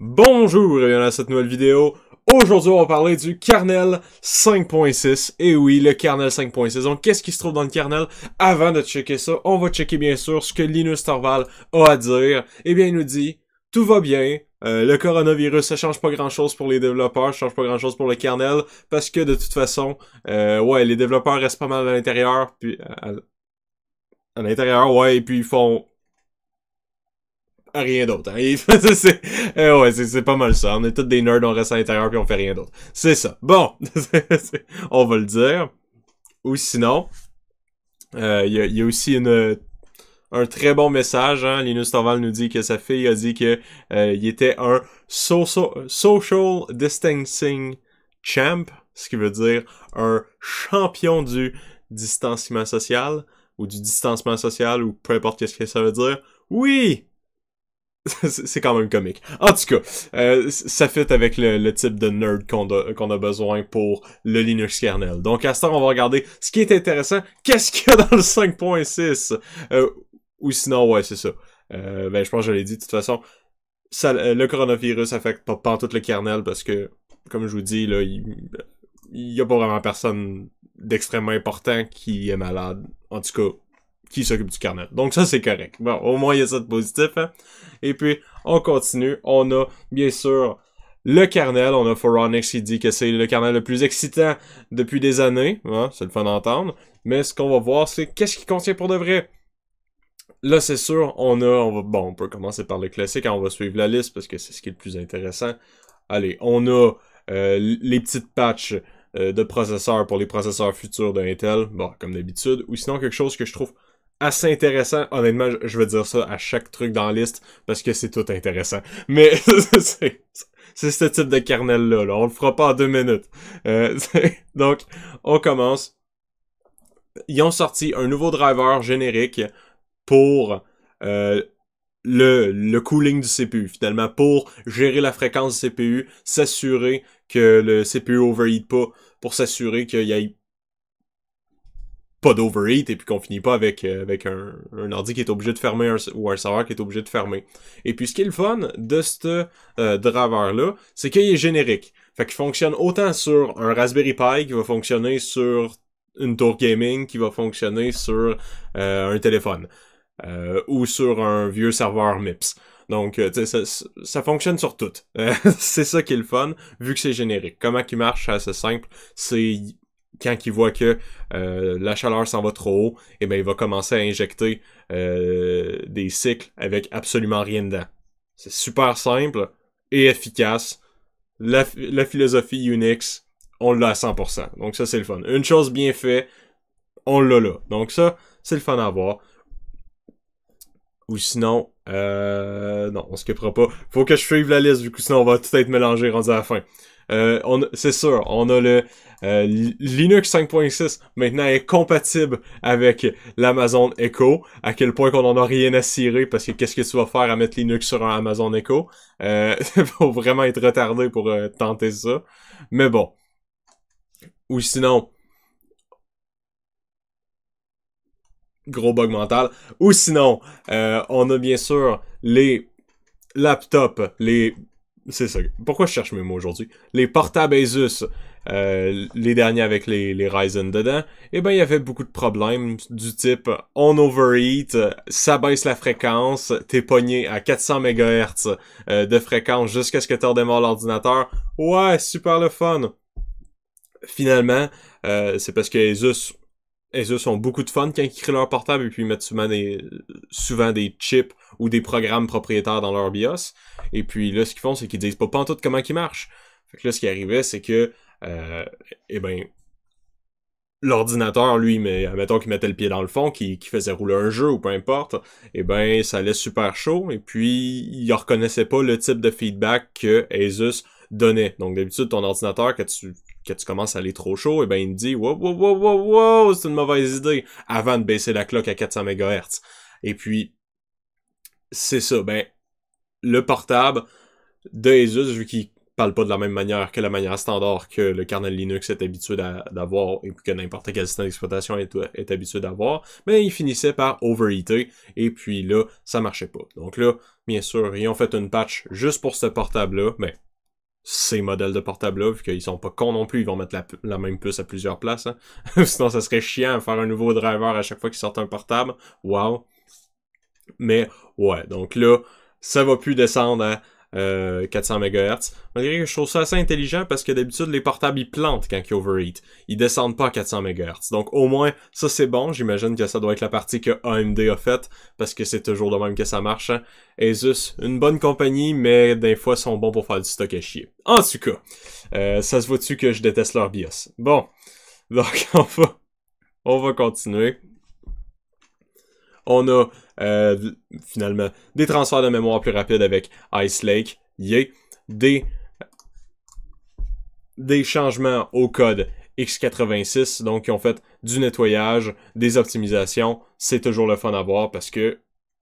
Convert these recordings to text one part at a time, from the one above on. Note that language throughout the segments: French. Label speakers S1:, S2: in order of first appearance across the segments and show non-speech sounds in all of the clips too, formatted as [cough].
S1: Bonjour et bienvenue à cette nouvelle vidéo. Aujourd'hui, on va parler du kernel 5.6. Et oui, le kernel 5.6. Donc, qu'est-ce qui se trouve dans le kernel? Avant de checker ça, on va checker bien sûr ce que Linus Torvald a à dire. Eh bien, il nous dit, tout va bien, euh, le coronavirus, ça change pas grand chose pour les développeurs, ça change pas grand chose pour le kernel, parce que de toute façon, euh, ouais, les développeurs restent pas mal à l'intérieur, puis à, à l'intérieur, ouais, et puis ils font rien d'autre. Hein. [laughs] Euh, c'est pas mal ça. On est tous des nerds, on reste à l'intérieur puis on fait rien d'autre. C'est ça. Bon, [laughs] on va le dire. Ou sinon, euh, il y, a, aussi une un très bon message. Hein. Linus Torvald nous dit que sa fille a dit que euh, il était un social distancing champ, ce qui veut dire un champion du distanciement social ou du distancement social ou peu importe ce que ça veut dire. Oui, [laughs] c'est quand même comique. En tout cas, euh, ça fait avec le, type de nerd qu'on a, besoin pour le Linux kernel. Donc à ce temps, on va regarder ce qui est intéressant, qu'est-ce qu'il y a dans le 5.6. Euh, ou sinon, ouais, c'est ça. Euh, ben, je pense que je l'ai dit de toute façon. le coronavirus affecte pas, pas tout le kernel parce que, comme je vous dis, là, il, il y a pas vraiment personne d'extrêmement important qui est malade. En tout cas, qui s'occupe du carnet. Donc ça, c'est correct. Bon, au moins, il y a ça de positif. Hein. Et puis, on continue. On a, bien sûr, le carnel. On a Foronix qui dit que c'est le carnet le plus excitant depuis des années. Hein, c'est le fun d'entendre. Mais ce qu'on va voir, c'est qu'est-ce qu'il contient pour de vrai. Là, c'est sûr, on a... bon, on peut commencer par le classique. Hein, on va suivre la liste parce que c'est ce qui est le plus intéressant. Allez, on a euh, les petites patches euh, de processeurs pour les processeurs futurs d'Intel. bon, comme d'habitude, ou sinon quelque chose que je trouve assez intéressant. Honnêtement, je vais dire ça à chaque truc dans la liste parce que c'est tout intéressant. Mais [laughs] c'est ce type de kernel-là. Là. On le fera pas en deux minutes. Euh, donc, on commence. Ils ont sorti un nouveau driver générique pour euh, le, le cooling du CPU, finalement, pour gérer la fréquence du CPU, s'assurer que le CPU overheat pas, pour s'assurer qu'il y ait pas d'overheat et puis qu'on finit pas avec, euh, avec un, un, ordi qui est obligé de fermer ou un serveur qui est obligé de fermer. Et puis ce qui est le fun de ce euh, driver-là, c'est qu'il est générique. Fait qu'il fonctionne autant sur un Raspberry Pi qui va fonctionner sur une tour gaming qui va fonctionner sur euh, un téléphone ou sur un vieux serveur MIPS. Donc, ça, ça fonctionne sur tout. [laughs] c'est ça qui est le fun, vu que c'est générique. Comment qui marche, c'est assez simple. C'est quand il voit que euh, la chaleur s'en va trop haut, eh ben, il va commencer à injecter euh, des cycles avec absolument rien dedans. C'est super simple et efficace. La, philosophie Unix, on l'a à 100%. Donc ça, c'est le fun. Une chose bien faite, on l'a là. Donc ça, c'est le fun à voir. Ou sinon, euh, non, on se skippera pas. Faut que je suive la liste, du coup, sinon on va tout être mélangé rendu à la fin. Euh, c'est sûr, on a le euh, Linux 5.6 maintenant est compatible avec l'Amazon Echo. À quel point qu'on en a rien à cirer parce que qu'est-ce que tu vas faire à mettre Linux sur un Amazon Echo euh, [laughs] Faut vraiment être retardé pour euh, tenter ça. Mais bon. Ou sinon, gros bug mental. Ou sinon, on a bien sûr les laptops, les c'est ça. Pourquoi je cherche mes mots aujourd'hui? Les portables Asus, euh, les derniers avec les, les Ryzen dedans, eh ben il y avait beaucoup de problèmes du type on overheat, ça baisse la fréquence, t'es pogné à 400 MHz euh, de fréquence jusqu'à ce que tu redémarres l'ordinateur. Ouais, super le fun! Finalement, euh, c'est parce que Asus Asus ont beaucoup de fun quand ils créent leur portable et puis ils mettent souvent des, chips ou des programmes propriétaires dans leur BIOS. Et puis là, ce qu'ils font, c'est qu'ils disent pas pantoute comment ils marchent. Fait que là, ce qui arrivait, c'est que, euh, eh ben, l'ordinateur, lui, mais admettons qu'il mettait le pied dans le fond, qu'il faisait rouler un jeu ou peu importe, eh ben, ça allait super chaud. Et puis, il reconnaissait pas le type de feedback que Asus donnait. Donc, d'habitude, ton ordinateur, quand tu que tu commences à aller trop chaud, et eh ben il me dit wow, wow, wow, wow, wow, c'est une mauvaise idée avant de baisser la cloque à 400 MHz. Et puis c'est ça, ben le portable de Asus vu qu'il parle pas de la même manière que la manière standard que le kernel Linux est habitué d'avoir et que n'importe quel système d'exploitation est, est, habitué d'avoir, mais ben, il finissait par overheater et puis là, ça marchait pas. Donc là, bien sûr, ils ont fait une patch juste pour ce portable-là, mais ben, ces modèles de portable-là, vu qu'ils sont pas cons non plus, ils vont mettre la, même puce à plusieurs places. Hein. [laughs] Sinon, ça serait chiant à faire un nouveau driver à chaque fois qu'ils sortent un portable. Wow. Mais ouais, donc là, ça va plus descendre à hein. 400 euh, MHz. Malgré que je trouve ça assez intelligent parce que d'habitude, les portables, ils plantent quand ils overheat. Ils descendent pas à 400 MHz. Donc, au moins, ça, c'est bon. J'imagine que ça doit être la partie que AMD a faite parce que c'est toujours de même que ça marche. et hein. Asus, une bonne compagnie, mais des fois, sont bons pour faire du stock à chier. En tout cas, euh, ça se voit-tu que je déteste leur BIOS. Bon. [laughs] Donc, on va, on va continuer. On a euh, finalement, des transferts de mémoire plus rapides avec Ice Lake. Yeah. Des, des changements au code X86. Donc, ils ont fait du nettoyage, des optimisations. C'est toujours le fun à voir parce que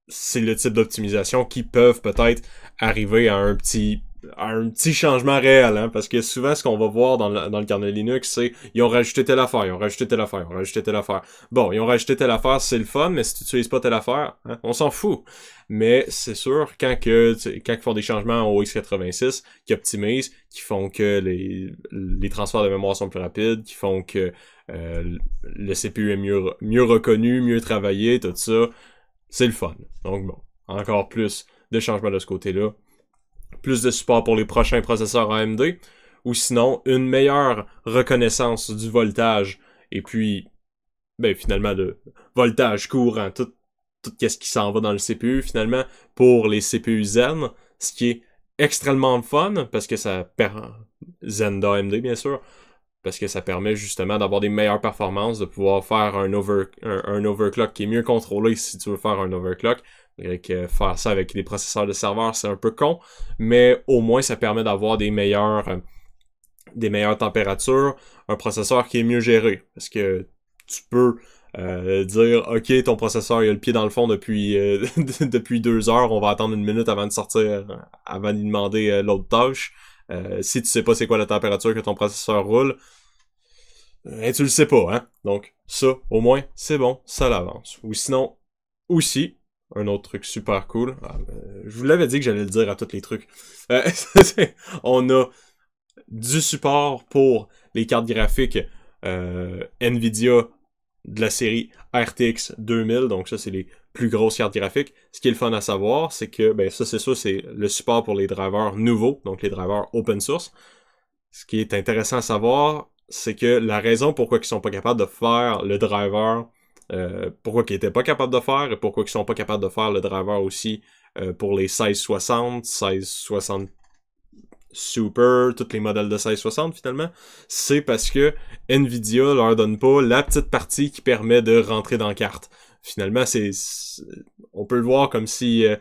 S1: c'est le type d'optimisation qui peuvent peut-être arriver à un petit un petit changement réel, hein, parce que souvent ce qu'on va voir dans le, dans le kernel Linux, c'est ils ont rajouté telle affaire, ils ont rajouté telle affaire, ils ont rajouté telle affaire. Bon, ils ont rajouté telle affaire, c'est le fun, mais si tu n'utilises pas telle affaire, hein, on s'en fout. Mais c'est sûr, quand que quand ils font des changements au x86, qui optimisent, qui font que les, les transferts de mémoire sont plus rapides, qui font que euh, le CPU est mieux, mieux reconnu, mieux travaillé, tout ça, c'est le fun. Donc bon, encore plus de changements de ce côté-là plus de support pour les prochains processeurs AMD, ou sinon une meilleure reconnaissance du voltage, et puis, ben finalement, le voltage courant, tout, tout ce qui s'en va dans le CPU, finalement, pour les CPU Zen, ce qui est extrêmement fun, parce que ça... Zen d'AMD, bien sûr, parce que ça permet justement d'avoir des meilleures performances, de pouvoir faire un, overclock qui est mieux contrôlé si tu veux faire un overclock, faire ça avec des processeurs de serveur, c'est un peu con, mais au moins ça permet d'avoir des meilleures, euh, des meilleures températures, un processeur qui est mieux géré. Parce que tu peux euh, dire ok ton processeur il a le pied dans le fond depuis euh, [laughs] depuis deux heures on va attendre une minute avant de sortir avant de demander l'autre tâche si tu sais pas c'est quoi la température que ton processeur roule et ben, tu le sais pas hein donc ça au moins c'est bon ça l'avance ou sinon aussi un autre truc super cool. Ah, euh, je vous l'avais dit que j'allais le dire à tous les trucs. Euh, [laughs] on a du support pour les cartes graphiques euh, Nvidia de la série RTX 2000. Donc ça, c'est les plus grosses cartes graphiques. Ce qui est le fun à savoir, c'est que ben, ça, c'est ça, c'est le support pour les drivers nouveaux, donc les drivers open source. Ce qui est intéressant à savoir, c'est que la raison pourquoi ils sont pas capables de faire le driver euh, pourquoi qu'ils n'étaient pas capables de faire et pourquoi qu'ils sont pas capables de faire le driver aussi euh, pour les 1660, 1660 Super, tous les modèles de 1660 finalement, c'est parce que Nvidia leur donne pas la petite partie qui permet de rentrer dans la carte. Finalement, c'est on peut le voir comme si euh,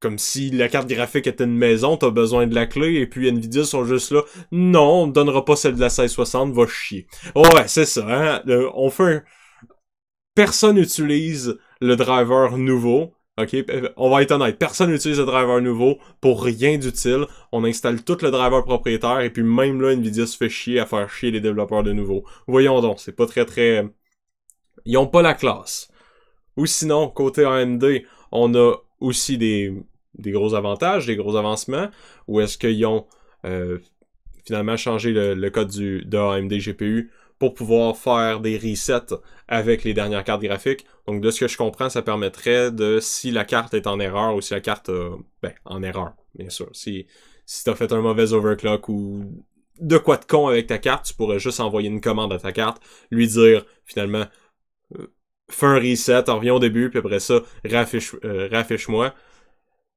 S1: comme si la carte graphique était une maison, t'as besoin de la clé, et puis Nvidia sont juste là, non, on donnera pas celle de la 1660, va chier. ouais, c'est ça, hein? on fait un, personne n'utilise le driver nouveau. OK, on va être honnête, personne n'utilise le driver nouveau pour rien d'utile. On installe tout le driver propriétaire et puis même là, Nvidia se fait chier à faire chier les développeurs de nouveau. Voyons donc, c'est pas très très... Ils ont pas la classe. Ou sinon, côté AMD, on a aussi des, gros avantages, des gros avancements, ou est-ce qu'ils ont euh, finalement changé le, code du, de AMD GPU pour pouvoir faire des resets avec les dernières cartes graphiques. Donc de ce que je comprends, ça permettrait de, si la carte est en erreur ou si la carte, euh, ben, en erreur, bien sûr. Si, si t'as fait un mauvais overclock ou de quoi de con avec ta carte, tu pourrais juste envoyer une commande à ta carte, lui dire finalement, euh, fais un reset, reviens au début, puis après ça, raffiche, euh, raffiche moi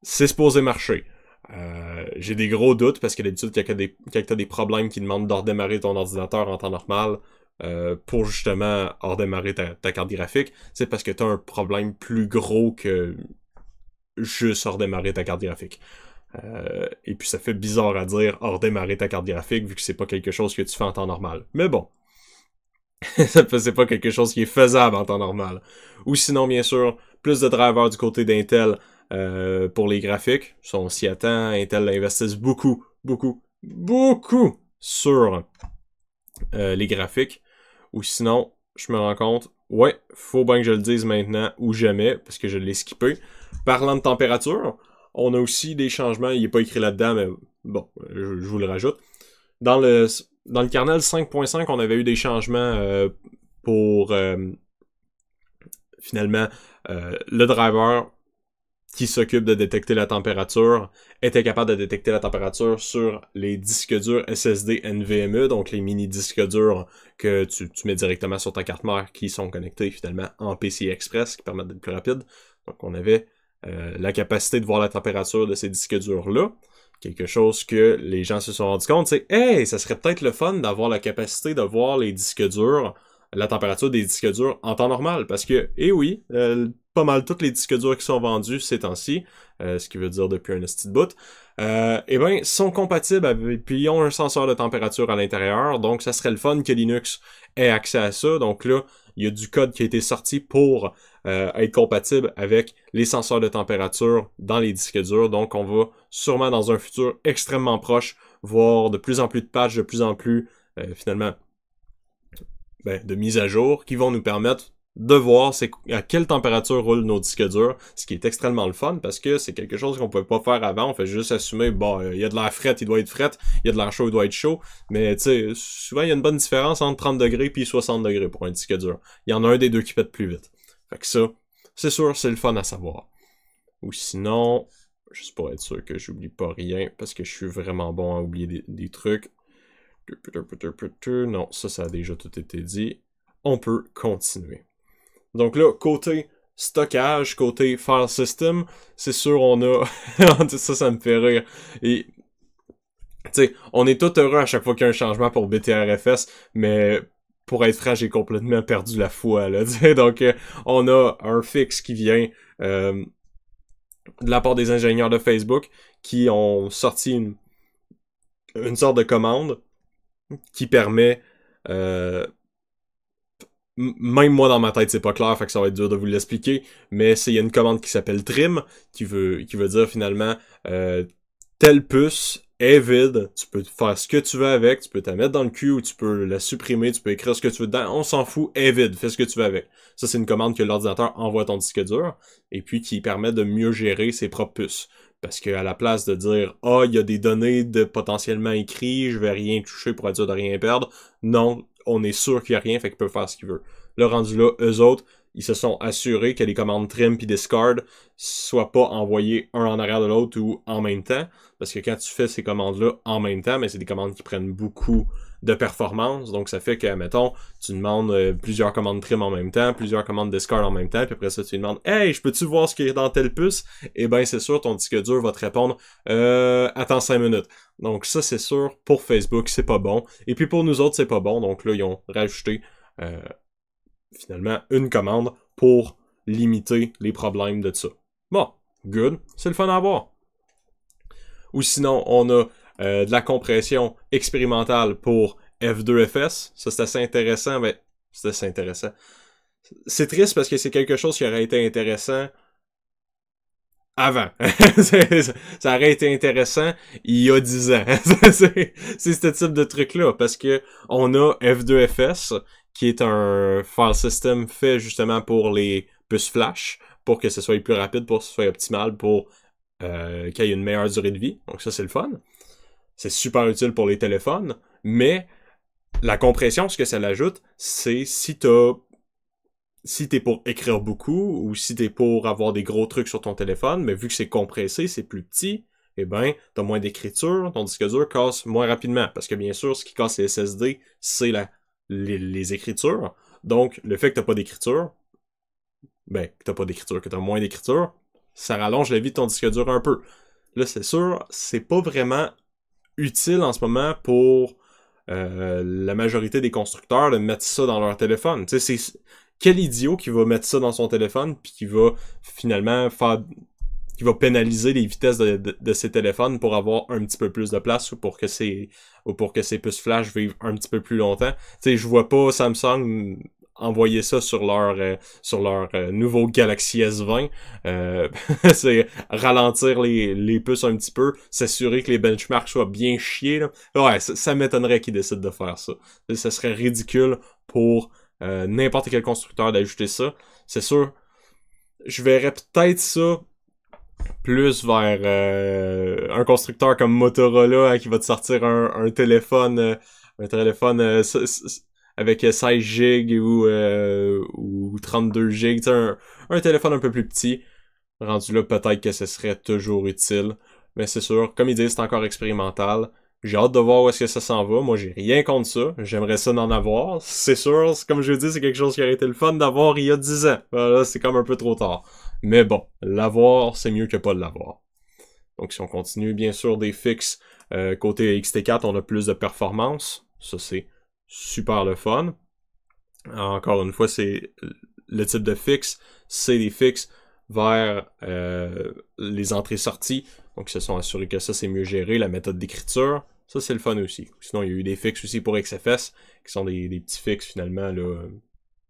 S1: C'est supposé marcher. Euh, j'ai des gros doutes parce que d'habitude, quand tu as, des problèmes qui demandent d'ordémarrer ton ordinateur en temps normal euh, pour justement redémarrer ta, carte graphique, c'est parce que tu as un problème plus gros que juste redémarrer ta carte graphique. Euh, et puis ça fait bizarre à dire redémarrer ta carte graphique vu que c'est pas quelque chose que tu fais en temps normal. Mais bon, [laughs] c'est pas quelque chose qui est faisable en temps normal. Ou sinon, bien sûr, plus de drivers du côté d'Intel euh, pour les graphiques, si on s'y attend, Intel investisse beaucoup, beaucoup, beaucoup sur euh, les graphiques. Ou sinon, je me rends compte, ouais, faut bien que je le dise maintenant ou jamais, parce que je l'ai skippé. Parlant de température, on a aussi des changements, il n'est pas écrit là-dedans, mais bon, je, vous le rajoute. Dans le, dans le kernel 5.5, on avait eu des changements euh, pour finalement le driver qui s'occupe de détecter la température était capable de détecter la température sur les disques durs SSD NVMe, donc les mini disques durs que tu, mets directement sur ta carte mère qui sont connectés finalement en PCI Express qui permettent d'être plus rapide. Donc on avait euh, la capacité de voir la température de ces disques durs-là. Quelque chose que les gens se sont rendus compte, c'est Hey, ça serait peut-être le fun d'avoir la capacité de voir les disques durs la température des disques durs en temps normal. Parce que, eh oui, euh, pas mal toutes les disques durs qui sont vendus ces temps-ci, euh, ce qui veut dire depuis un petit bout, euh, eh ben, sont compatibles avec, puis ils ont un senseur de température à l'intérieur, donc ça serait le fun que Linux ait accès à ça. Donc là, il y a du code qui a été sorti pour être compatible avec les senseurs de température dans les disques durs. Donc on va sûrement dans un futur extrêmement proche voir de plus en plus de patchs, de plus en plus finalement ben, de mise à jour qui vont nous permettre de voir à quelle température roulent nos disques durs, ce qui est extrêmement le fun parce que c'est quelque chose qu'on pouvait pas faire avant, on fait juste assumer bon, euh, il y a de l'air fret, il doit être fret, il y a de l'air chaud, il doit être chaud, mais tu sais, souvent il y a une bonne différence entre 30 degrés puis 60 degrés pour un disque dur. Il y en a un des deux qui pète plus vite. Fait que ça, c'est sûr, c'est le fun à savoir. Ou sinon, juste pour être sûr que j'oublie pas rien parce que je suis vraiment bon à oublier des trucs. Non, ça, ça a déjà tout été dit. On peut continuer. Donc là, côté stockage, côté file system, c'est sûr, on a... [laughs] ça, ça me fait rire. Et sais, on est tout heureux à chaque fois qu'il y a un changement pour BTRFS, mais pour être franc, j'ai complètement perdu la foi, là, [laughs] Donc, euh, on a un fixe qui vient euh, de la part des ingénieurs de Facebook qui ont sorti une, une sorte de commande qui permet. Euh, même moi dans ma tête c'est pas clair, fait que ça va être dur de vous l'expliquer, mais c'est il y a une commande qui s'appelle trim qui veut qui veut dire finalement euh, telle puce est vide, tu peux faire ce que tu veux avec, tu peux la mettre dans le cul ou tu peux la supprimer, tu peux écrire ce que tu veux dedans, on s'en fout, est vide, fais ce que tu veux avec. Ça c'est une commande que l'ordinateur envoie à ton disque dur et puis qui permet de mieux gérer ses propres puces. Parce qu'à la place de dire Ah, il y a des données de potentiellement écrites, je vais rien toucher pour être sûr de rien perdre. Non, on est sûr qu'il n'y a rien, fait qu'il peut faire ce qu'il veut. Le rendu là, eux autres, ils se sont assurés que les commandes trim et discard soient pas envoyées un en arrière de l'autre ou en même temps. Parce que quand tu fais ces commandes-là en même temps, mais c'est des commandes qui prennent beaucoup de performance. Donc, ça fait que, mettons, tu demandes euh, plusieurs commandes trim en même temps, plusieurs commandes discard en même temps, puis après ça, tu lui demandes Hey, je peux-tu voir ce qui est dans tel puce Et eh bien, c'est sûr, ton disque dur va te répondre euh, Attends cinq minutes. Donc, ça, c'est sûr, pour Facebook, c'est pas bon. Et puis pour nous autres, c'est pas bon. Donc là, ils ont rajouté euh, finalement une commande pour limiter les problèmes de ça. Bon, good, c'est le fun à voir. Ou sinon, on a euh, de la compression expérimentale pour F2FS. Ça, c'est assez intéressant, mais c'est assez intéressant. C'est triste parce que c'est quelque chose qui aurait été intéressant avant. [laughs] ça aurait été intéressant il y a 10 ans. [laughs] c'est ce type de truc-là. Parce que on a F2FS, qui est un file system fait justement pour les puces flash, pour que ce soit plus rapide, pour que ce soit optimal, pour euh, qu'il y ait une meilleure durée de vie. Donc ça, c'est le fun c'est super utile pour les téléphones, mais la compression, ce que ça l'ajoute, c'est si t'as si t'es pour écrire beaucoup ou si t'es pour avoir des gros trucs sur ton téléphone, mais vu que c'est compressé, c'est plus petit, eh ben, t'as moins d'écriture, ton disque dur casse moins rapidement. Parce que bien sûr, ce qui casse les SSD, c'est la, les, écritures. Donc, le fait que t'as pas d'écriture, ben, que t'as pas d'écriture, que t'as moins d'écriture, ça rallonge la vie de ton disque dur un peu. Là, c'est sûr, c'est pas vraiment utile en ce moment pour euh, la majorité des constructeurs de mettre ça dans leur téléphone. Tu sais, c'est quel idiot qui va mettre ça dans son téléphone puis qui va finalement faire qui va pénaliser les vitesses de, de, ses téléphones pour avoir un petit peu plus de place ou pour que ses, pour que ses puces flash vivent un petit peu plus longtemps. Tu sais, je vois pas Samsung envoyer ça sur leur euh, sur leur euh, nouveau Galaxy S20. Euh, [laughs] c'est ralentir les, les puces un petit peu, s'assurer que les benchmarks soient bien chiés. Ouais, ça, m'étonnerait qu'ils décident de faire ça. Ça serait ridicule pour n'importe quel constructeur d'ajouter ça. C'est sûr, je verrais peut-être ça plus vers un constructeur comme Motorola hein, qui va te sortir un, un téléphone un téléphone avec 16 euh, gigs ou, euh, ou 32 gigs, un, un téléphone un peu plus petit. Rendu là, peut-être que ce serait toujours utile. Mais c'est sûr, comme ils disent, c'est encore expérimental. J'ai hâte de voir où est-ce que ça s'en va. Moi, j'ai rien contre ça. J'aimerais ça d'en avoir. C'est sûr, comme je vous dis, c'est quelque chose qui aurait été le fun d'avoir il y a 10 ans. Là, c'est comme un peu trop tard. Mais bon, l'avoir, c'est mieux que pas l'avoir. Donc, si on continue, bien sûr, des fixes, euh, côté XT4, on a plus de performance. Ça, c'est super le fun. Euh, encore une fois, c'est le type de fixe, c'est des fixes vers euh, les entrées-sorties. Donc, ils se sont assurés que ça, c'est mieux géré. La méthode d'écriture, ça, c'est le fun aussi. Sinon, il y a eu des fixes aussi pour XFS, qui sont des, petits fixes finalement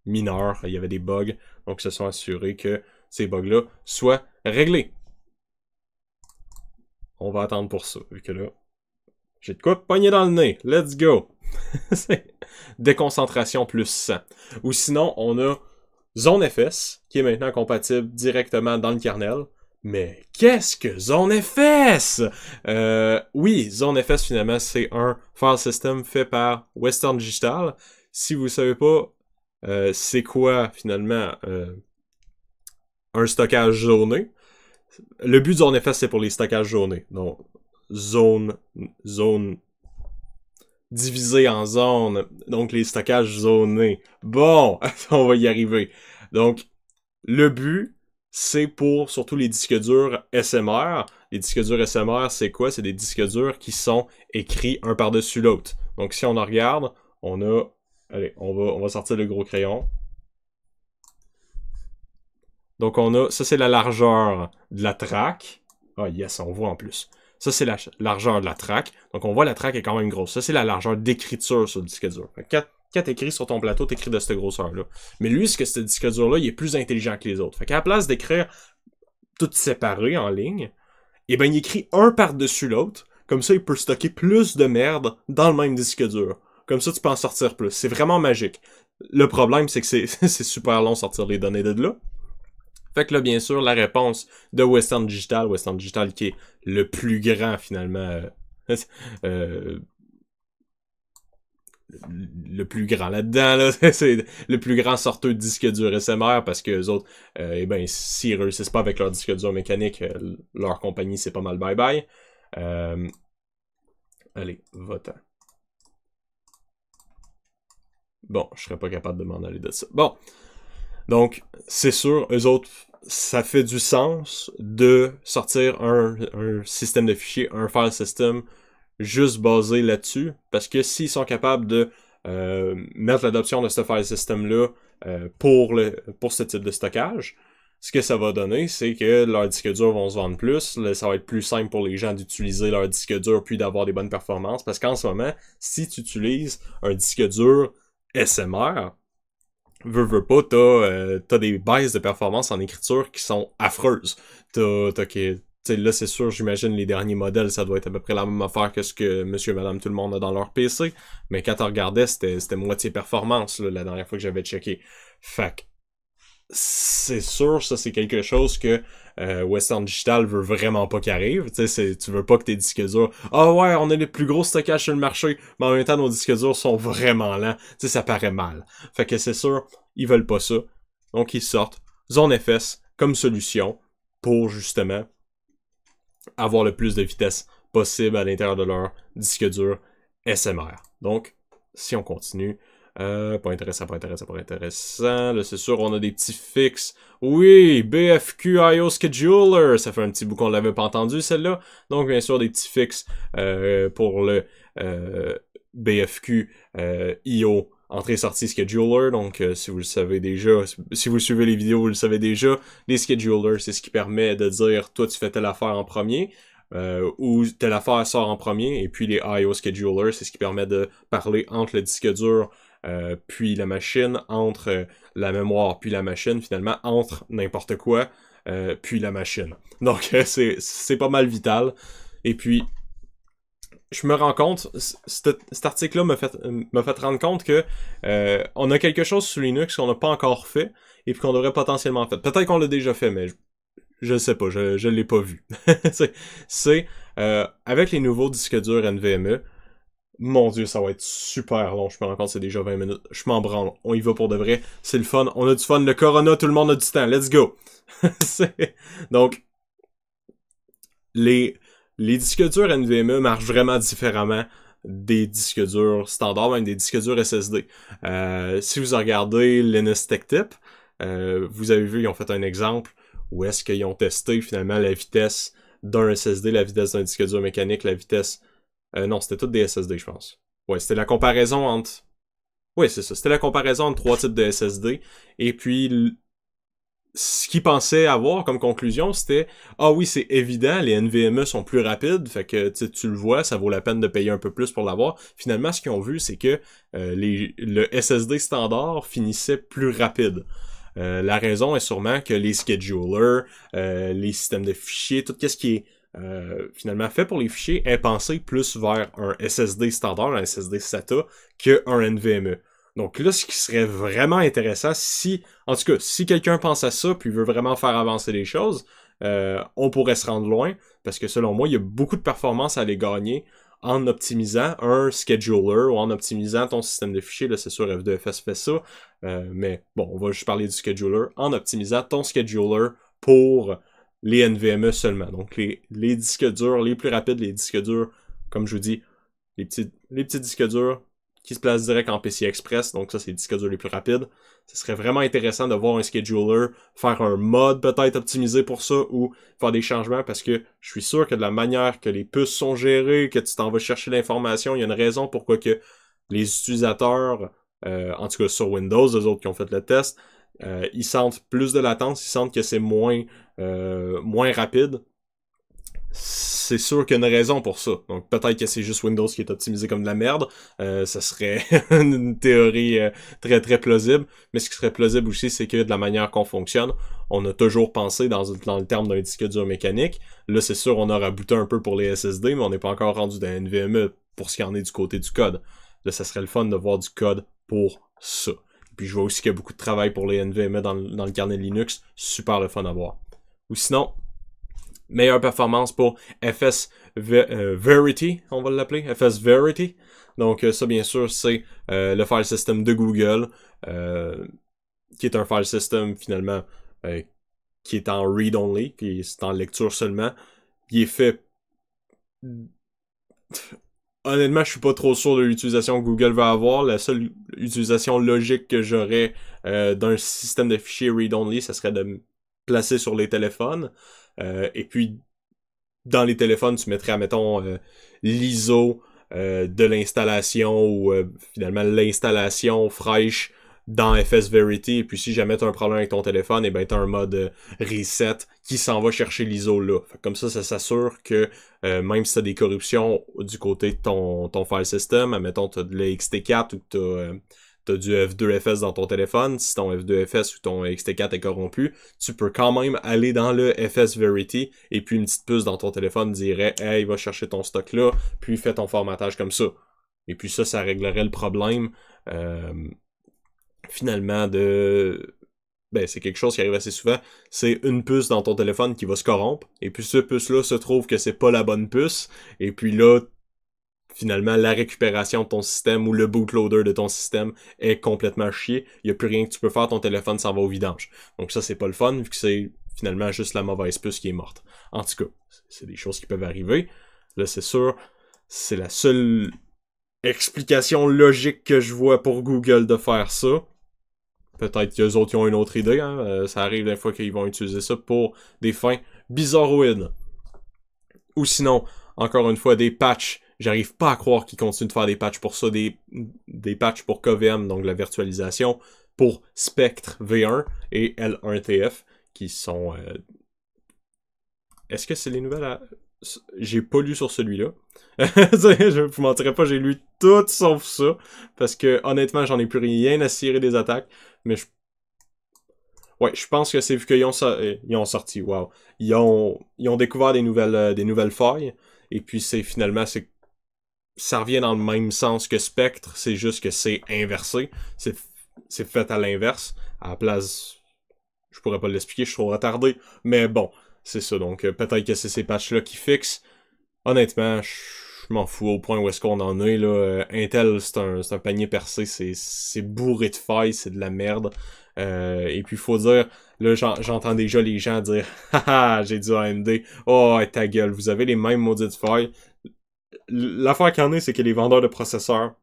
S1: mineurs. Il y avait des bugs. Donc, ils se sont assurés que ces bugs-là soient réglés. On va attendre pour ça, vu que là, j'ai de quoi pogner dans le nez. Let's go! [laughs] déconcentration plus 100. Ou sinon, on a ZoneFS, qui est maintenant compatible directement dans le kernel. Mais qu'est-ce que ZoneFS? Euh, oui, ZoneFS, finalement, c'est un file system fait par Western Digital. Si vous ne savez pas euh, c'est quoi finalement euh, un stockage journée. le but de ZoneFS, c'est pour les stockages zonés. Donc, zone, zone divisé en zones, donc les stockages zonés. Bon, [laughs] on va y arriver. Donc, le but, c'est pour surtout les disques durs SMR. Les disques durs SMR, c'est quoi? C'est des disques durs qui sont écrits un par-dessus l'autre. Donc, si on en regarde, on a... Allez, on va, on va sortir le gros crayon. Donc, on a... Ça, c'est la largeur de la traque. Ah, yes, on voit en plus. Ça, c'est la largeur de la traque. Donc, on voit la traque est quand même grosse. Ça, c'est la largeur d'écriture sur le disque dur. Quand, quand t'écris sur ton plateau, t'écris de cette grosseur-là. Mais lui, ce que ce disque dur-là, il est plus intelligent que les autres. Fait qu'à la place d'écrire tout séparé en ligne, eh ben, il écrit un par-dessus l'autre. Comme ça, il peut stocker plus de merde dans le même disque dur. Comme ça, tu peux en sortir plus. C'est vraiment magique. Le problème, c'est que c'est [laughs] super long sortir les données de là. Fait que là, bien sûr, la réponse de Western Digital, Western Digital qui est le plus grand finalement, euh, [laughs] euh, le plus grand là-dedans, là, [laughs] c'est le plus grand sorteur de disque dur SMR parce que les autres, euh, eh ben, s'ils réussissent pas avec leur disque dur mécanique, leur compagnie c'est pas mal bye bye. allez, votant. Bon, je serais pas capable de m'en aller de ça. Bon, donc, c'est sûr, eux autres, ça fait du sens de sortir un, système de fichiers, un file system, juste basé là-dessus, parce que s'ils sont capables de euh, mettre l'adoption de ce file system-là euh, pour, pour ce type de stockage, ce que ça va donner, c'est que leurs disques durs vont se vendre plus, ça va être plus simple pour les gens d'utiliser leur disque dur puis d'avoir des bonnes performances, parce qu'en ce moment, si tu utilises un disque dur SMR, veux, veux pas, euh, t'as des baisses de performance en écriture qui sont affreuses. T'as, t'as, là, c'est sûr, j'imagine, les derniers modèles, ça doit être à peu près la même affaire que ce que monsieur et madame tout le monde a dans leur PC. Mais quand t'en regardais, c'était, c'était moitié performance, la dernière fois que j'avais checké. Fait c'est sûr, ça, c'est quelque chose que euh, Western Digital veut vraiment pas qu'il arrive. Tu sais, tu veux pas que tes disques durs. Ah ouais, on a les plus gros stockages sur le marché, mais en même temps, nos disques durs sont vraiment lents. Tu sais, ça paraît mal. Fait que c'est sûr, ils veulent pas ça. Donc ils sortent Zone comme solution pour justement avoir le plus de vitesse possible à l'intérieur de leur disque dur SMR. Donc, si on continue, euh, pas intéressant, pas intéressant, pas intéressant. Là, c'est sûr, on a des petits fixes. Oui, BFQ IO Scheduler. Ça fait un petit bout qu'on l'avait pas entendu, celle-là. Donc, bien sûr, des petits fixes euh, pour le euh, BFQ euh, IO entrée-sortie scheduler. Donc, si vous le savez déjà, si vous suivez les vidéos, vous le savez déjà, les schedulers, c'est ce qui permet de dire, toi, tu fais telle affaire en premier, ou telle affaire sort en premier, et puis les IO schedulers, c'est ce qui permet de parler entre le disque dur euh, puis la machine, entre euh, la mémoire, puis la machine, finalement, entre n'importe quoi, euh, puis la machine. [laughs] Donc c'est pas mal vital. Et puis, je me rends compte, cet article-là m'a fait, fait, rendre compte que on a quelque chose sur Linux qu'on n'a pas encore fait et qu'on devrait potentiellement faire. Peut-être qu'on l'a déjà fait, mais je ne sais pas, je ne l'ai pas vu. [laughs] c'est euh, avec les nouveaux disques durs NVMe, mon dieu, ça va être super long. Je me rends compte, c'est déjà 20 minutes. Je m'en branle. On y va pour de vrai. C'est le fun. On a du fun. Le corona, tout le monde a du temps. Let's go. [laughs] Donc, les, les disques durs NVMe marchent vraiment différemment des disques durs standards, même des disques durs SSD. Euh, si vous regardez Linus Tip, euh, vous avez vu, ils ont fait un exemple où est-ce qu'ils ont testé finalement la vitesse d'un SSD, la vitesse d'un disque dur mécanique, la vitesse euh, non, c'était toutes des SSD, je pense. Ouais, c'était la comparaison entre. Oui, c'est ça. C'était la comparaison entre trois types de SSD. Et puis, ce qu'ils pensaient avoir comme conclusion, c'était Ah oui, c'est évident, les NVMe sont plus rapides, fait que tu le vois, ça vaut la peine de payer un peu plus pour l'avoir. Finalement, ce qu'ils ont vu, c'est que euh, les... le SSD standard finissait plus rapide. Euh, la raison est sûrement que les schedulers, euh, les systèmes de fichiers, tout ce qui est euh, finalement fait pour les fichiers est pensé plus vers un SSD standard, un SSD SATA, qu'un NVMe. Donc là, ce qui serait vraiment intéressant, si, en tout cas, si quelqu'un pense à ça, puis veut vraiment faire avancer les choses, euh, on pourrait se rendre loin, parce que selon moi, il y a beaucoup de performances à aller gagner en optimisant un scheduler ou en optimisant ton système de fichiers. Là, c'est sûr, F2FS fait ça, euh, mais bon, on va juste parler du scheduler, en optimisant ton scheduler pour les NVMe seulement. Donc les, disques durs, les plus rapides, les disques durs, comme je vous dis, les petits, les petits disques durs qui se placent direct en PCI Express, donc ça c'est les disques durs les plus rapides. Ce serait vraiment intéressant de voir un scheduler, faire un mode peut-être optimisé pour ça ou faire des changements parce que je suis sûr que de la manière que les puces sont gérées, que tu t'en vas chercher l'information, il y a une raison pourquoi que les utilisateurs, euh, en tout cas sur Windows, les autres qui ont fait le test, euh, ils sentent plus de latence, ils sentent que c'est moins, euh, moins rapide. C'est sûr qu'il y a une raison pour ça. Donc peut-être que c'est juste Windows qui est optimisé comme de la merde. Euh, ça serait [laughs] une théorie euh, très très plausible. Mais ce qui serait plausible aussi, c'est que de la manière qu'on fonctionne, on a toujours pensé dans, dans le terme d'un disque dur mécanique. Là, c'est sûr, on aura bouté un peu pour les SSD, mais on n'est pas encore rendu dans NVMe pour ce qui en est du côté du code. Là, ça serait le fun de voir du code pour ça. Puis je vois aussi qu'il y a beaucoup de travail pour les NVMe dans, le carnet Linux. Super le fun à voir. Ou sinon, meilleure performance pour FS euh, Verity, on va l'appeler, FS Verity. Donc euh, ça, bien sûr, c'est euh, le file system de Google, qui est un file system finalement qui est en read-only, qui est en lecture seulement. Il est fait Honnêtement, je suis pas trop sûr de l'utilisation que Google va avoir. La seule utilisation logique que j'aurais euh, d'un système de fichiers read-only, ça serait de me placer sur les téléphones. Euh, et puis, dans les téléphones, tu mettrais, mettons, euh, l'ISO de l'installation ou finalement l'installation fraîche dans FS Verity. Et puis si jamais tu as un problème avec ton téléphone, et eh ben tu as un mode euh, reset qui s'en va chercher l'ISO là. comme ça, ça s'assure que euh, même si tu as des corruptions du côté de ton, ton file system, admettons tu as de l'XT4 ou tu as, euh, du F2FS dans ton téléphone, si ton F2FS ou ton XT4 est corrompu, tu peux quand même aller dans le FS Verity et puis une petite puce dans ton téléphone dirait Hey, va chercher ton stock là, puis fais ton formatage comme ça. Et puis ça, ça réglerait le problème finalement de ben c'est quelque chose qui arrive assez souvent, c'est une puce dans ton téléphone qui va se corrompre et puis ce puce là se trouve que c'est pas la bonne puce et puis là finalement la récupération de ton système ou le bootloader de ton système est complètement chié, il y a plus rien que tu peux faire, ton téléphone s'en va au vidange. Donc ça c'est pas le fun vu que c'est finalement juste la mauvaise puce qui est morte. En tout cas, c'est des choses qui peuvent arriver. Là c'est sûr, c'est la seule explication logique que je vois pour Google de faire ça. Peut-être qu'eux autres, ont une autre idée. Hein. Euh, ça arrive des fois qu'ils vont utiliser ça pour des fins bizarroïdes. Ou sinon, encore une fois, des patchs. J'arrive pas à croire qu'ils continuent de faire des patchs pour ça. Des, des patchs pour KVM, donc la virtualisation, pour Spectre V1 et L1TF, qui sont... Euh, est-ce que c'est les nouvelles à j'ai pas lu sur celui-là. [laughs] je vous mentirais pas, j'ai lu tout sauf ça. Parce que honnêtement, j'en ai plus rien à cirer des attaques. Mais je. Ouais, je pense que c'est vu qu'ils ont, euh, ont sorti. Wow. Ils ont, ils ont découvert des nouvelles, euh, des nouvelles feuilles Et puis c'est finalement, Ça revient dans le même sens que Spectre. C'est juste que c'est inversé. C'est, c'est fait à l'inverse. À la place. Je pourrais pas l'expliquer, je suis trop retardé. Mais bon, c'est ça, donc euh, peut-être que c'est ces patchs-là qui fixent. Honnêtement, je m'en fous au point où est-ce qu'on en est. Là. Euh, Intel, c'est un, un, panier percé, c'est bourré de failles, c'est de la merde. Euh, et puis, faut dire, là, j'entends déjà les gens dire [laughs] « Haha, j'ai du AMD. Oh, ta gueule, vous avez les mêmes maudites failles. » L'affaire qu'il y en a, c'est que les vendeurs de processeurs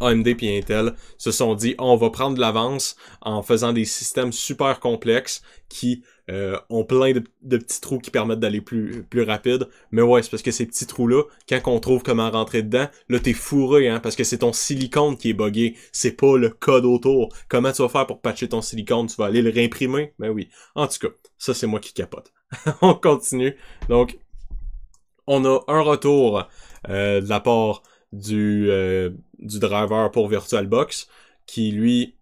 S1: AMD et Intel se sont dit on va prendre de l'avance en faisant des systèmes super complexes qui euh, ont plein de, petits trous qui permettent d'aller plus, plus rapide. Mais ouais, c'est parce que ces petits trous-là, quand on trouve comment rentrer dedans, là t'es fourré, hein, parce que c'est ton silicone qui est bogué c'est pas le code autour. Comment tu vas faire pour patcher ton silicone? Tu vas aller le réimprimer? Ben oui. En tout cas, ça c'est moi qui capote. [laughs] on continue. Donc, on a un retour euh, de la part du, euh, du driver pour VirtualBox, qui lui,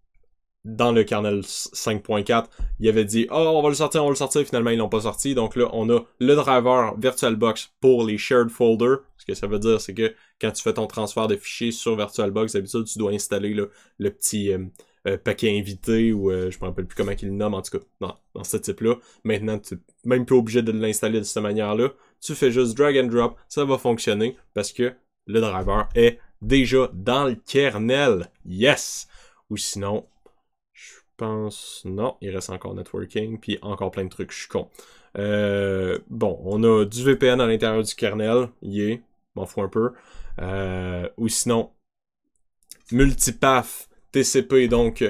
S1: dans le kernel 5.4, il avait dit Oh, on va le sortir, on va le sortir. Finalement, ils l'ont pas sorti. Donc là, on a le driver VirtualBox pour les shared folders. Ce que ça veut dire, c'est que quand tu fais ton transfert de fichiers sur VirtualBox, d'habitude, tu dois installer le petit. Euh, euh, paquet invité ou je je me rappelle plus comment il le nomme en tout cas dans, dans ce type là maintenant tu même plus obligé de l'installer de cette manière là tu fais juste drag and drop ça va fonctionner parce que le driver est déjà dans le kernel. Yes! Ou sinon, je pense... Non, il reste encore networking, puis encore plein de trucs, je suis con. Euh, bon, on a du VPN à l'intérieur du kernel. Yeah, m'en fous un peu. Euh, ou sinon, multipath TCP, donc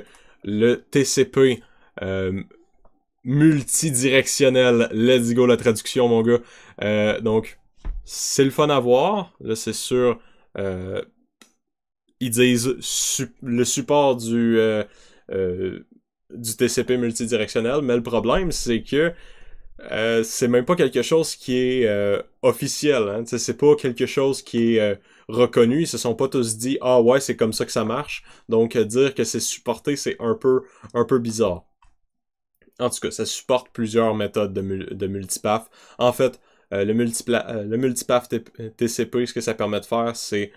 S1: le TCP euh, multidirectionnel. Let's go la traduction, mon gars. donc, c'est le fun à voir. Là, c'est sûr, euh, ils disent le support du, euh, euh, du TCP multidirectionnel, mais le problème, c'est que c'est même pas quelque chose qui est officiel. Hein. C'est pas quelque chose qui est reconnu. Ils se sont pas tous dit Ah ouais, c'est comme ça que ça marche. Donc dire que c'est supporté, c'est un peu, un peu bizarre. En tout cas, ça supporte plusieurs méthodes de, de multipath. En fait, euh, le, euh, multipath euh, TCP, ce que ça permet de faire, c'est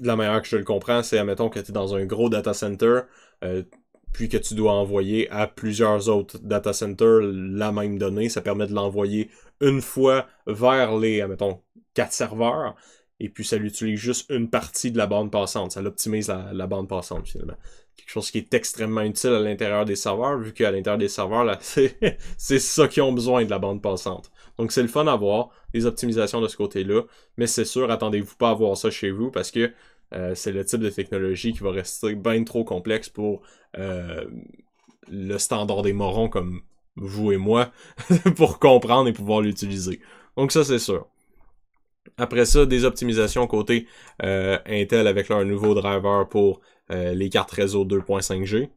S1: la manière que je le comprends, c'est admettons que tu es dans un gros data center, puis que tu dois envoyer à plusieurs autres data centers la même donnée. Ça permet de l'envoyer une fois vers les, admettons, quatre serveurs, et puis ça utilise juste une partie de la bande passante. Ça l'optimise la, bande passante finalement quelque chose qui est extrêmement utile à l'intérieur des serveurs, vu qu'à l'intérieur des serveurs, là, [laughs] c'est ça qui ont besoin de la bande passante. Donc c'est le fun à voir, les optimisations de ce côté-là, mais c'est sûr, attendez-vous pas à voir ça chez vous parce que euh, c'est le type de technologie qui va rester bien trop complexe pour euh, le standard des morons comme vous et moi [laughs] pour comprendre et pouvoir l'utiliser. Donc ça c'est sûr. Après ça, des optimisations côté euh, Intel avec leur nouveau driver pour euh, les cartes réseau 2.5G.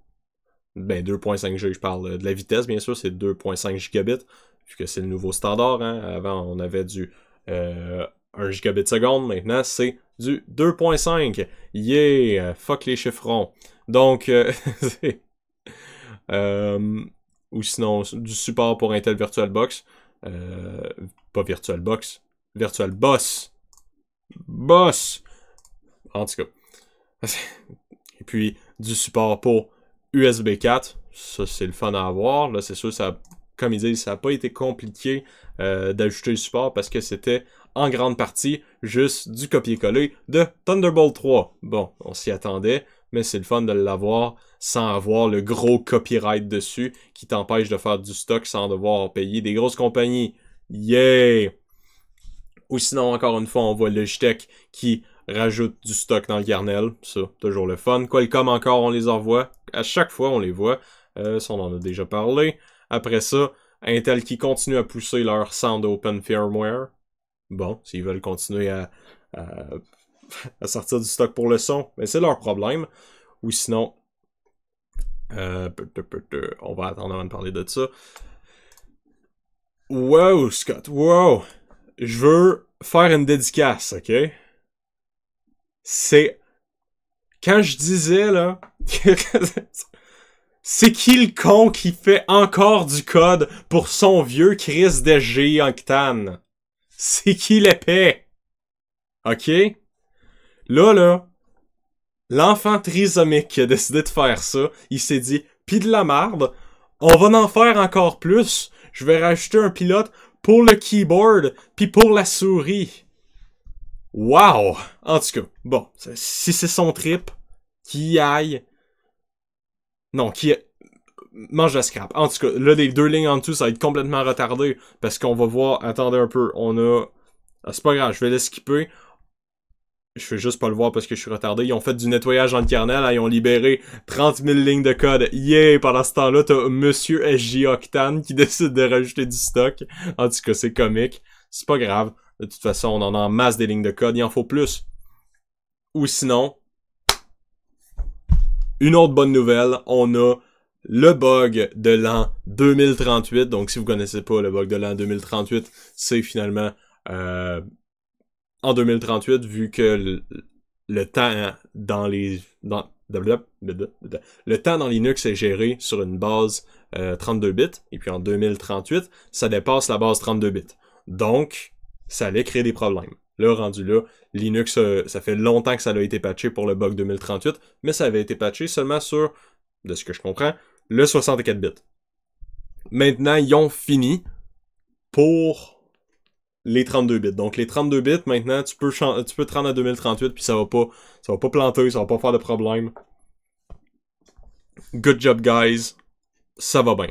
S1: Ben 2.5G, je parle de la vitesse, bien sûr, c'est 2.5 gigabits, puisque c'est le nouveau standard. Hein. Avant, on avait du 1 euh, gigabit seconde, maintenant c'est du 2.5. Yeah! Fuck les chiffrons. Donc, [laughs] ou sinon, du support pour Intel VirtualBox. pas VirtualBox, virtual boss. Boss! En tout cas. [laughs] Et puis, du support pour USB 4. Ça, c'est le fun à avoir. Là, c'est sûr, ça, comme ils ça n'a pas été compliqué euh, d'ajouter le support parce que c'était en grande partie juste du copier-coller de Thunderbolt 3. Bon, on s'y attendait, mais c'est le fun de l'avoir sans avoir le gros copyright dessus qui t'empêche de faire du stock sans devoir payer des grosses compagnies. Yeah! Ou sinon, encore une fois, on voit Logitech qui rajoute du stock dans le carnel. Ça, toujours le fun. Qualcomm encore, on les envoie. À chaque fois, on les voit. Euh, ça, on en a déjà parlé. Après ça, Intel qui continue à pousser leur Sound Open Firmware. Bon, s'ils veulent continuer à, [laughs] sortir du stock pour le son, mais c'est leur problème. Ou sinon, euh, on va attendre avant de parler de ça. Wow, Scott, wow! je veux faire une dédicace, ok? C'est... Quand je disais, là... [laughs] C'est qui le con qui fait encore du code pour son vieux Chris D'G Anctane C'est qui l'épée? OK? Là, là, l'enfant trisomique qui a décidé de faire ça, il s'est dit, pis de la marde, on va en faire encore plus, je vais rajouter un pilote pour le keyboard, puis pour la souris. Wow! En tout cas, bon, si c'est son trip, qui aille... Non, qui... Mange la scrap. En tout cas, là, les deux lignes en dessous, ça va être complètement retardé, parce qu'on va voir... Attendez un peu, on a... Ah, c'est pas grave, je vais les skipper je fais juste pas le voir parce que je suis retardé. Ils ont fait du nettoyage en kernel, hein. ils ont libéré 30 000 lignes de code. Yeah! Pendant ce temps-là, t'as Monsieur SJ Octane qui [laughs] décide de rajouter du stock. En tout cas, c'est comique. C'est pas grave. De toute façon, on en a en masse des lignes de code. Il en faut plus. Ou sinon, une autre bonne nouvelle, on a le bug de l'an 2038. Donc, si vous connaissez pas le bug de l'an 2038, c'est finalement... Euh, en 2038, vu que le, temps dans les. le temps dans Linux est géré sur une base 32 euh, bits, et puis en 2038, ça dépasse la base 32 bits. Donc, ça allait créer des problèmes. Le rendu là, Linux, euh, ça fait longtemps que ça a été patché pour le bug 2038, mais ça avait été patché seulement sur, de ce que je comprends, le 64 bits. Maintenant, ils ont fini pour les 32 bits. Donc les 32 bits, maintenant, tu peux, tu peux te rendre à 2038, puis ça va pas, ça va pas planter, ça va pas faire de problème. Good job, guys. Ça va bien.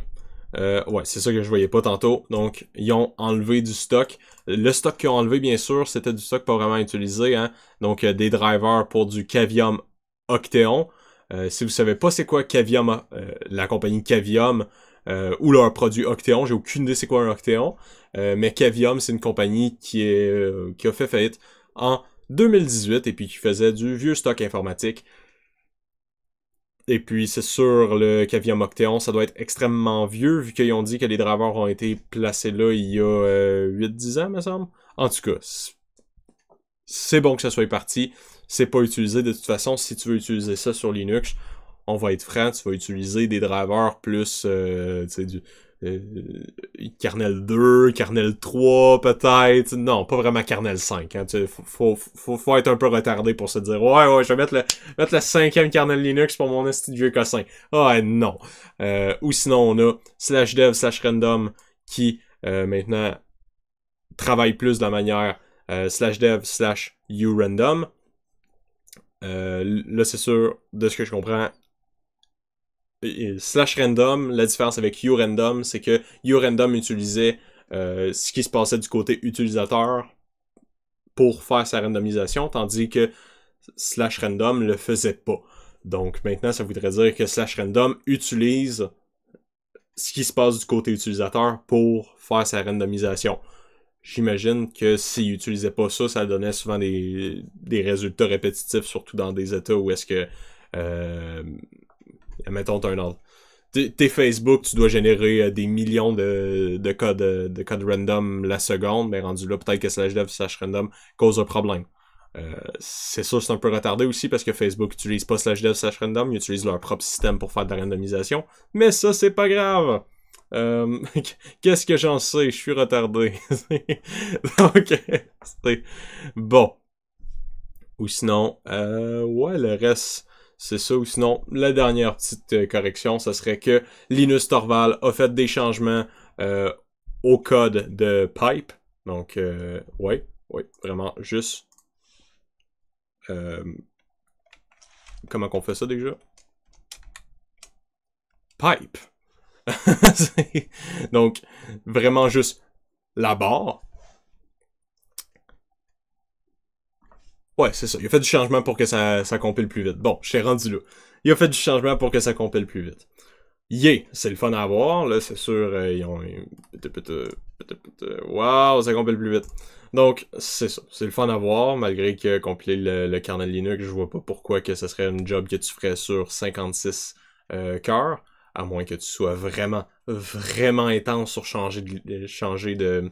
S1: Euh, ouais, c'est ça que je voyais pas tantôt. Donc, ils ont enlevé du stock. Le stock qu'ils ont enlevé, bien sûr, c'était du stock pas vraiment utilisé. Hein? Donc, euh, des drivers pour du Cavium Octeon. Euh, si vous savez pas c'est quoi Cavium, la compagnie Cavium, euh, ou leur produit Octéon. J'ai aucune idée c'est quoi un Octéon. Euh, mais Cavium, c'est une compagnie qui, euh, a fait faillite en 2018 et puis qui faisait du vieux stock informatique. Et puis, c'est sûr, le Cavium Octéon, ça doit être extrêmement vieux, vu qu'ils ont dit que les drivers ont été placés là il y a 8-10 ans, me semble. En tout cas, c'est bon que ça soit parti. C'est pas utilisé de toute façon. Si tu veux utiliser ça sur Linux, on va être franc, tu vas utiliser des drivers plus euh, sais, du euh, Kernel 2, Kernel 3 peut-être. Non, pas vraiment Kernel 5. Hein. faut, faut, faut, être un peu retardé pour se dire Ouais, ouais, je vais mettre le, mettre cinquième Kernel Linux pour mon esti vieux 5 Ah non. Euh, ou sinon on a slash dev slash random qui euh, maintenant travaille plus de la manière slash dev slash urandom. Euh, là, c'est sûr, de ce que je comprends, slash random, la différence avec Random, c'est que Random utilisait euh, ce qui se passait du côté utilisateur pour faire sa randomisation, tandis que slash random le faisait pas. Donc maintenant, ça voudrait dire que slash random utilise ce qui se passe du côté utilisateur pour faire sa randomisation. J'imagine que s'il n'utilisait pas ça, ça donnait souvent des, des, résultats répétitifs, surtout dans des états où est-ce que euh, mettons, un ordre. T'es Facebook, tu dois générer euh, des millions de, codes euh, de codes random la seconde, mais rendu là, peut-être que slash dev slash random cause un problème. Euh, c'est sûr, c'est un peu retardé aussi parce que Facebook n'utilise pas slash dev slash random, ils utilisent leur propre système pour faire de la randomisation, mais ça, c'est pas grave. [laughs] Qu'est-ce que j'en sais? Je suis retardé. [laughs] Donc, bon. Ou sinon, ouais, le reste, c'est ça. Ou sinon, la dernière petite euh, correction, ce serait que Linus Torvald a fait des changements euh, au code de Pipe. Donc, oui, euh, ouais, ouais, vraiment juste. comment qu'on fait ça déjà? Pipe. [laughs] Donc, vraiment juste la barre Ouais, c'est ça. Il a fait du changement pour que ça, compile plus vite. Bon, je t'ai rendu là. Il a fait du changement pour que ça compile plus vite. Yeah, c'est le fun à voir, là, c'est sûr, euh, ils ont... waouh ça compile plus vite. Donc, c'est ça, c'est le fun à voir, malgré que compiler le, le, kernel Linux, je vois pas pourquoi que ce serait un job que tu ferais sur 56 euh, à moins que tu sois vraiment, vraiment intense sur changer de, changer de,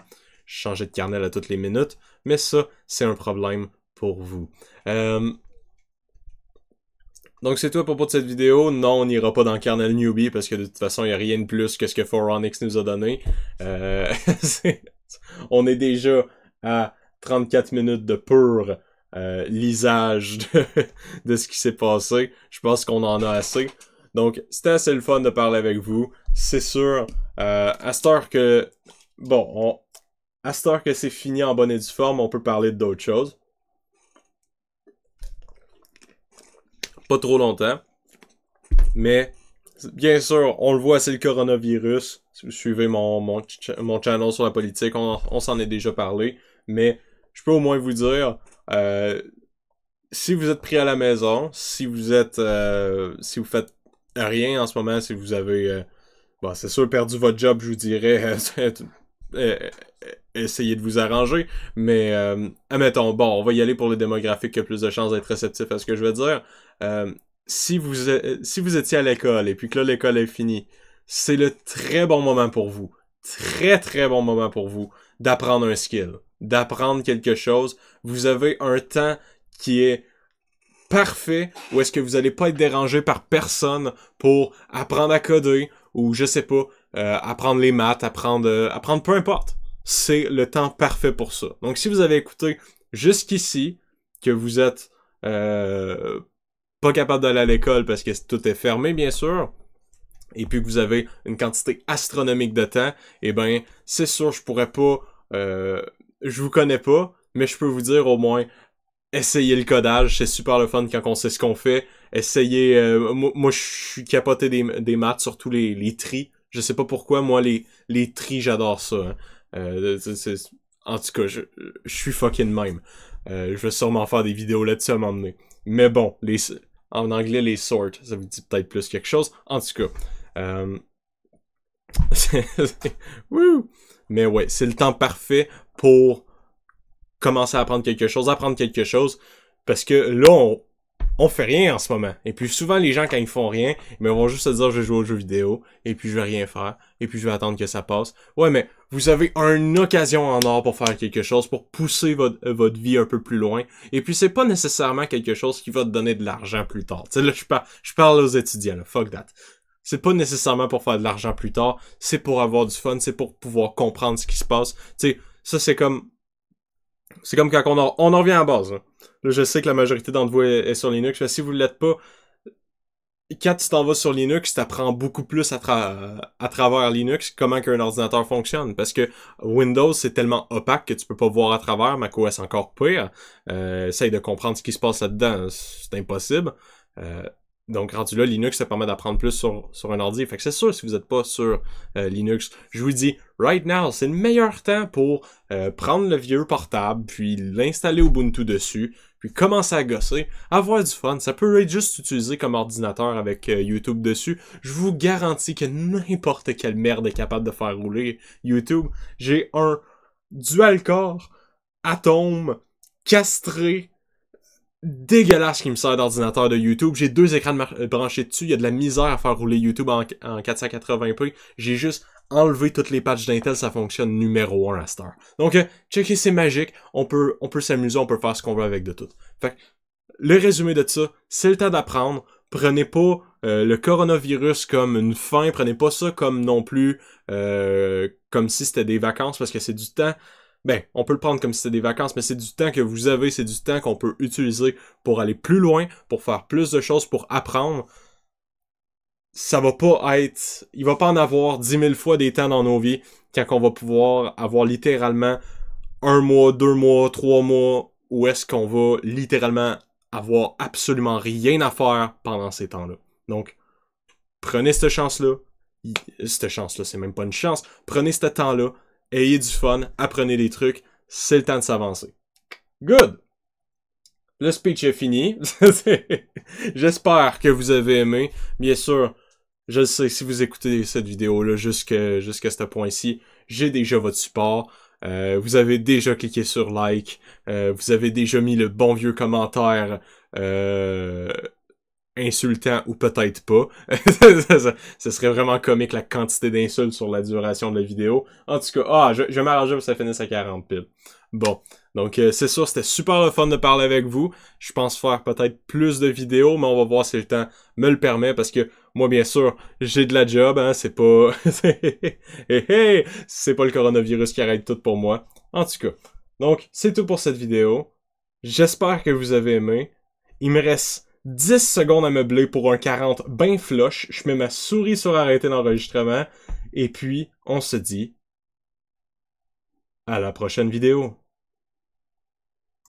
S1: changer de kernel à toutes les minutes, mais ça, c'est un problème pour vous. Euh, donc c'est tout à propos de cette vidéo. Non, on n'ira pas dans Kernel Newbie parce que de toute façon, il n'y a rien de plus que ce que Foronix nous a donné. Euh, [laughs] on est déjà à 34 minutes de pur euh, lisage [laughs] de, ce qui s'est passé. Je pense qu'on en a assez. Donc, c'était assez le fun de parler avec vous. C'est sûr, euh, à que... Bon, à cette que c'est fini en bonne et due forme, on peut parler d'autres choses. pas trop longtemps. Mais bien sûr, on le voit, c'est le coronavirus. Si vous suivez mon, mon, channel sur la politique, on, s'en est déjà parlé. Mais je peux au moins vous dire, euh, si vous êtes pris à la maison, si vous êtes, euh, si vous faites rien en ce moment, si vous avez, euh, bon, c'est sûr perdu votre job, je vous dirais, [laughs] essayez de vous arranger. Mais admettons, bon, on va y aller pour les démographiques qui ont plus de chances d'être réceptifs à ce que je veux dire. Euh, si, vous, euh, si vous étiez à l'école et puis que là l'école est finie, c'est le très bon moment pour vous, très très bon moment pour vous d'apprendre un skill, d'apprendre quelque chose. Vous avez un temps qui est parfait où est-ce que vous n'allez pas être dérangé par personne pour apprendre à coder ou je sais pas, euh, apprendre les maths, apprendre, euh, apprendre peu importe. C'est le temps parfait pour ça. Donc si vous avez écouté jusqu'ici, que vous êtes euh, pas capable d'aller à l'école parce que tout est fermé, bien sûr, et puis que vous avez une quantité astronomique de temps, eh ben, c'est sûr, je pourrais pas, euh, je vous connais pas, mais je peux vous dire au moins, essayez le codage, c'est super le fun quand on sait ce qu'on fait. Essayez, euh, moi, je suis capoté des, maths, surtout les, les tris. Je sais pas pourquoi, moi, les, les tris, j'adore ça. Hein. Euh, en tout cas, je, suis fucking même. je vais sûrement faire des vidéos là-dessus à donné. Mais bon, les, en anglais, les sorts, ça vous dit peut-être plus quelque chose. En tout cas, euh... [laughs] Mais ouais, c'est le temps parfait pour commencer à apprendre quelque chose, apprendre quelque chose. Parce que là, on, on fait rien en ce moment. Et puis souvent les gens quand ils font rien, ils vont juste se dire je vais jouer aux jeux vidéo et puis je vais rien faire et puis je vais attendre que ça passe. Ouais, mais vous avez une occasion en or pour faire quelque chose, pour pousser votre, votre vie un peu plus loin. Et puis c'est pas nécessairement quelque chose qui va te donner de l'argent plus tard. Tu là je parle, aux étudiants, là, fuck that. C'est pas nécessairement pour faire de l'argent plus tard, c'est pour avoir du fun, c'est pour pouvoir comprendre ce qui se passe. Tu sais, ça c'est comme c'est comme quand on, en, on revient à base. Hein je sais que la majorité d'entre vous est, sur Linux. Mais si vous ne l'êtes pas, quand tu t'en vas sur Linux, tu apprends beaucoup plus à, travers Linux comment qu'un ordinateur fonctionne. Parce que Windows, c'est tellement opaque que tu peux pas voir à travers. macOS encore pire. Euh, essaye de comprendre ce qui se passe là-dedans. C'est impossible. Euh, donc, rendu là, Linux, ça permet d'apprendre plus sur, sur un ordi. Fait que c'est sûr, si vous n'êtes pas sur euh, Linux, je vous dis, right now, c'est le meilleur temps pour euh, prendre le vieux portable, puis l'installer Ubuntu dessus, puis commencer à gosser, avoir du fun. Ça peut être juste utilisé comme ordinateur avec euh, YouTube dessus. Je vous garantis que n'importe quelle merde est capable de faire rouler YouTube. J'ai un dual-core, atome, castré, dégueulasse qui me sert d'ordinateur de YouTube. J'ai deux écrans euh, branchés dessus. Il y a de la misère à faire rouler YouTube en, 480p. J'ai juste enlevé toutes les patchs d'Intel. Ça fonctionne numéro 1 à Star. Donc, euh, checker, c'est magique. On peut, on peut s'amuser. On peut faire ce qu'on veut avec de tout. Fait que, le résumé de ça, c'est le temps d'apprendre. Prenez pas euh, le coronavirus comme une fin. Prenez pas ça comme non plus comme si c'était des vacances parce que c'est du temps ben, on peut le prendre comme si c'était des vacances, mais c'est du temps que vous avez, c'est du temps qu'on peut utiliser pour aller plus loin, pour faire plus de choses, pour apprendre. Ça va pas être, il va pas en avoir dix mille fois des temps dans nos vies quand on va pouvoir avoir littéralement un mois, deux mois, trois mois où est-ce qu'on va littéralement avoir absolument rien à faire pendant ces temps-là. Donc, prenez cette chance-là. Cette chance-là, c'est même pas une chance. Prenez ce temps-là, ayez du fun, apprenez des trucs, c'est le temps de s'avancer. Good! Le speech est fini. [laughs] J'espère que vous avez aimé. Bien sûr, je sais, si vous écoutez cette vidéo-là jusqu'à ce point-ci, j'ai déjà votre support. Euh, vous avez déjà cliqué sur like. Euh, vous avez déjà mis le bon vieux commentaire euh, insultant ou peut-être pas. [laughs] Ce serait vraiment comique la quantité d'insultes sur la duration de la vidéo. En tout cas, ah, je, vais m'arranger pour que ça finisse à 40 piles. Bon, donc euh, c'est sûr, c'était super le fun de parler avec vous. Je pense faire peut-être plus de vidéos, mais on va voir si le temps me le permet parce que moi, bien sûr, j'ai de la job, hein, c'est pas... [laughs] c'est pas le coronavirus qui arrête tout pour moi. En tout cas, donc c'est tout pour cette vidéo. J'espère que vous avez aimé. Il me reste 10 secondes à meubler pour un 40 ben floche. Je mets ma souris sur arrêter l'enregistrement. Et puis, on se dit à la prochaine vidéo.